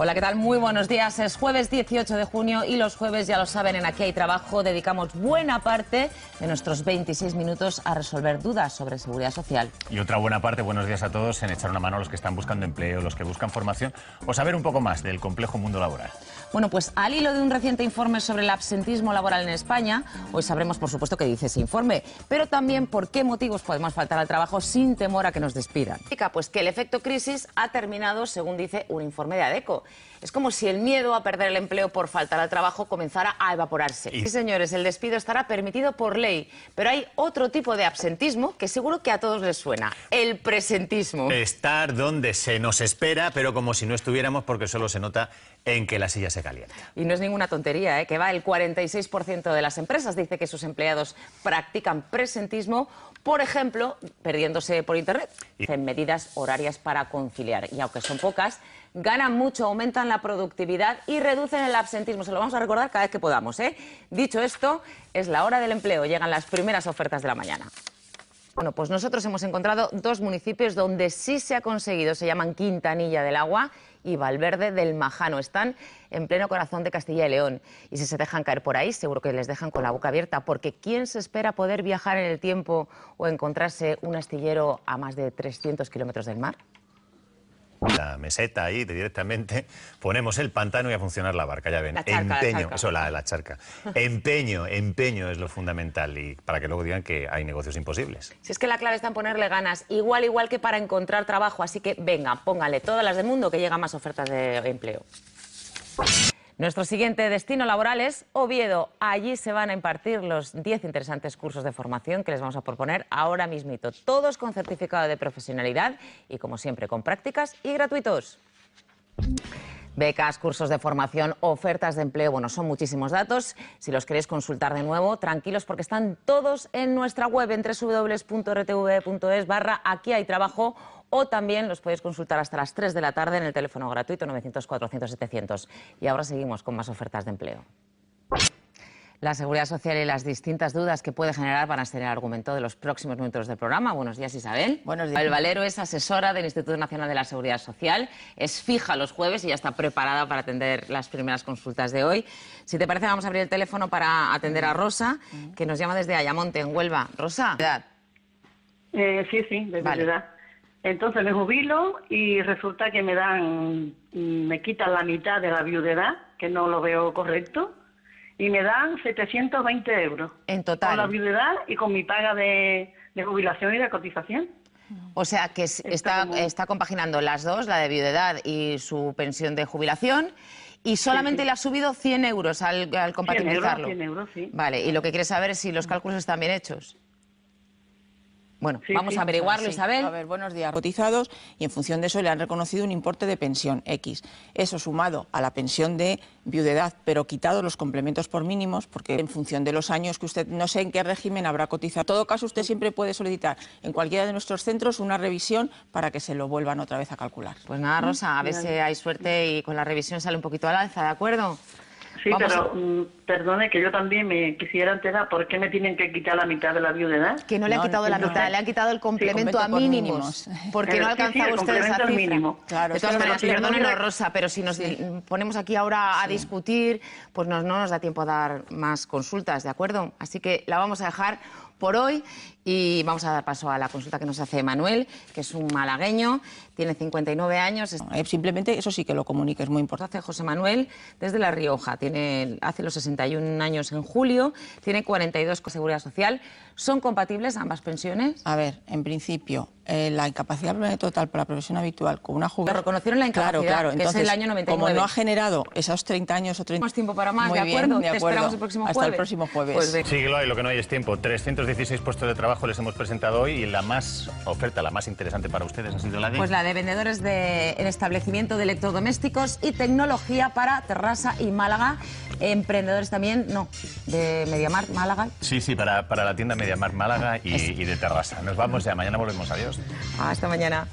Hola, ¿qué tal? Muy buenos días. Es jueves 18 de junio y los jueves, ya lo saben, en Aquí hay Trabajo dedicamos buena parte de nuestros 26 minutos a resolver dudas sobre seguridad social. Y otra buena parte, buenos días a todos, en echar una mano a los que están buscando empleo, los que buscan formación o saber un poco más del complejo mundo laboral. Bueno, pues al hilo de un reciente informe sobre el absentismo laboral en España, hoy sabremos, por supuesto, qué dice ese informe, pero también por qué motivos podemos faltar al trabajo sin temor a que nos despidan. Pues que el efecto crisis ha terminado, según dice un informe de ADECO. Es como si el miedo a perder el empleo por falta de trabajo comenzara a evaporarse. Sí, señores, el despido estará permitido por ley, pero hay otro tipo de absentismo que seguro que a todos les suena, el presentismo. Estar donde se nos espera, pero como si no estuviéramos porque solo se nota en que la silla se calienta. Y no es ninguna tontería, ¿eh? que va el 46% de las empresas dice que sus empleados practican presentismo, por ejemplo, perdiéndose por Internet. En medidas horarias para conciliar. Y aunque son pocas, ganan mucho, aumentan la productividad y reducen el absentismo. Se lo vamos a recordar cada vez que podamos. ¿eh? Dicho esto, es la hora del empleo. Llegan las primeras ofertas de la mañana. Bueno, pues nosotros hemos encontrado dos municipios donde sí se ha conseguido. Se llaman Quintanilla del Agua y Valverde del Majano. Están en pleno corazón de Castilla y León. Y si se dejan caer por ahí, seguro que les dejan con la boca abierta, porque ¿quién se espera poder viajar en el tiempo o encontrarse un astillero a más de 300 kilómetros del mar? la meseta ahí directamente, ponemos el pantano y a funcionar la barca, ya ven. empeño, eso, la, la, charca. Empeño, empeño es lo fundamental y para que luego digan que hay negocios imposibles. Si es que la clave está en ponerle ganas, igual, igual que para encontrar trabajo, así que venga, póngale todas las del mundo que llegan más ofertas de empleo. Nuestro siguiente destino laboral es Oviedo. Allí se van a impartir los 10 interesantes cursos de formación que les vamos a proponer ahora mismito. Todos con certificado de profesionalidad y, como siempre, con prácticas y gratuitos becas, cursos de formación, ofertas de empleo. Bueno, son muchísimos datos. Si los queréis consultar de nuevo, tranquilos porque están todos en nuestra web en www.rtv.es e barra aquí hay trabajo o también los podéis consultar hasta las 3 de la tarde en el teléfono gratuito 900 400 700. Y ahora seguimos con más ofertas de empleo la seguridad social y las distintas dudas que puede generar van a ser el argumento de los próximos minutos del programa. Buenos días, Isabel. Buenos días. El Valero es asesora del Instituto Nacional de la Seguridad Social. Es fija los jueves y ya está preparada para atender las primeras consultas de hoy. Si te parece, vamos a abrir el teléfono para atender a Rosa, mm. que nos llama desde Ayamonte, en Huelva. Rosa. Eh, sí, sí, de verdad. Entonces me jubilo y resulta que me dan, me quitan la mitad de la viudedad, que no lo veo correcto y me dan 720 euros. En total. Con la viudedad y con mi paga de, jubilación y de cotización. O sea que está, está, compaginando las dos, la de viudedad y su pensión de jubilación, y solamente le ha subido 100 euros al, compatibilizarlo. 100 euros, sí. Vale, y lo que quiere saber es si los mm. cálculos están bien hechos. Bueno, vamos a averiguarlo, Isabel. A ver, buenos días. Cotizados y en función de eso le han reconocido un importe de pensión X. Eso sumado a la pensión de viudedad, pero quitado los complementos por mínimos, porque en función de los años que usted no sé en qué régimen habrá cotizado. En todo caso, usted siempre puede solicitar en cualquiera de nuestros centros una revisión para que se lo vuelvan otra vez a calcular. Pues nada, Rosa, a veces hay suerte y con la revisión sale un poquito al alza, ¿de acuerdo? Sí, pero mm, perdone que yo también me quisiera enterar, ¿por qué me tienen que quitar la mitad de la viudedad? Que no le han quitado la mitad, le han quitado el complemento, a mínimos, porque no alcanzaba sí, usted esa cifra. Mínimo. Claro, de todas maneras, perdónenos, Rosa, pero si nos ponemos aquí ahora a discutir, pues no nos da tiempo a dar más consultas, ¿de acuerdo? Así que la vamos a dejar por hoy y vamos a dar paso a la consulta que nos hace Manuel, que es un malagueño, tiene 59 años. Eh, simplemente eso sí que lo comunique, es muy importante. José Manuel, desde La Rioja, tiene, hace los 61 años en julio, tiene 42 con seguridad social. ¿Son compatibles ambas pensiones? A ver, en principio, eh, la incapacidad total para la profesión habitual con una jubilación... Pero reconocieron la incapacidad, claro, claro. es el año 99. Como no ha generado esos 30 años o 30... Más tiempo para más, de, acuerdo, de acuerdo. el próximo Hasta el próximo jueves. Pues sí, lo hay, lo que no hay es tiempo. 316 puestos de trabajo les hemos presentado hoy y la más oferta, la más interesante para ustedes ha sido la de... Pues la de vendedores de, establecimiento de electrodomésticos y tecnología para terraza y Málaga. Emprendedores también, no, de Mediamar Málaga. Sí, sí, para, para la tienda Mediamar Málaga y, de terraza. Nos vamos ya, mañana volvemos. Adiós. Hasta mañana.